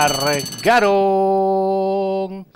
regaron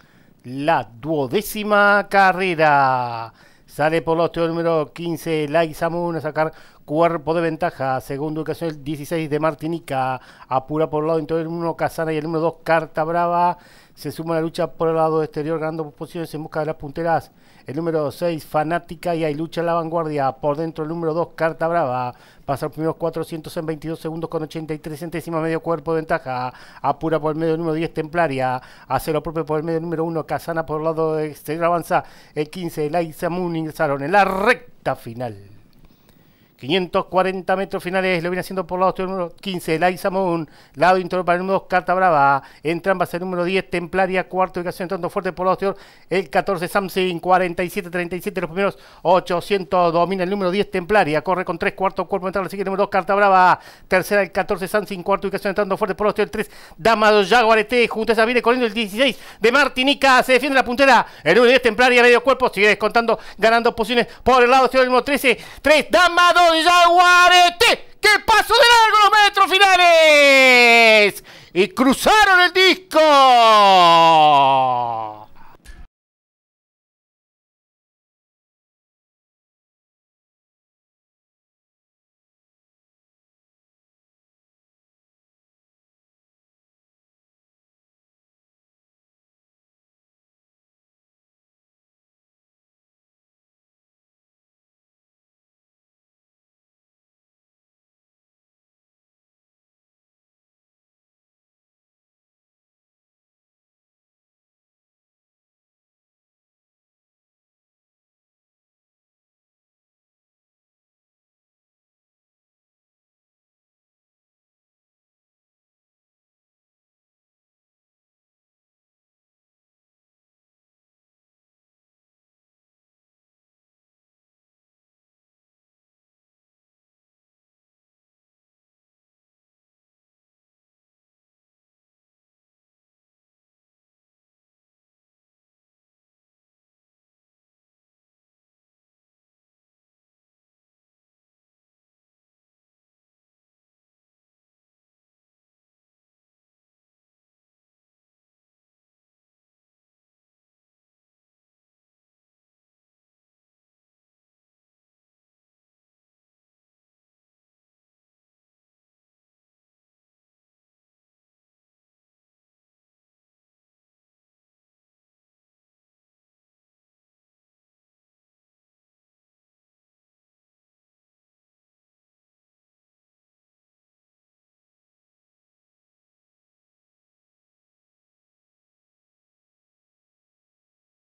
la duodécima carrera. Sale por los número 15, Lai Samun a sacar cuerpo de ventaja. Segundo ubicación, el 16 de Martinica. Apura por el lado interior el número Casana y el número 2 Carta Brava. Se suma a la lucha por el lado exterior, ganando posiciones en busca de las punteras. El número 6, Fanática, y hay lucha en la vanguardia. Por dentro el número 2, Carta Brava. Pasa los primeros 400 en 22 segundos con 83 centésimas, medio cuerpo de ventaja. Apura por el medio el número 10, Templaria. Hace lo propio por el medio el número 1, Casana por el lado exterior. Avanza el 15, Laisa Moon ingresaron en la recta final. 540 metros finales lo viene haciendo por lado el número 15, Laiza Moon, lado interior para el número 2, Carta Brava, entrambas el número 10, Templaria, cuarta ubicación, entrando fuerte por lado el 14, Samsung, 47, 37, los primeros 800, domina el número 10, Templaria, corre con 3, cuarto cuerpo entra sigue el número 2, Carta Brava, tercera el 14, Samsung, cuarta ubicación, entrando fuerte por lado el 3, Damado, Jaguarete, junto a viene corriendo el 16 de Martinica, se defiende la puntera, el número 10, Templaria, medio cuerpo, sigue descontando, ganando posiciones por el lado el número 13, 3, Damado, con Jaguarete, que pasó de largo los metros finales y cruzaron el disco.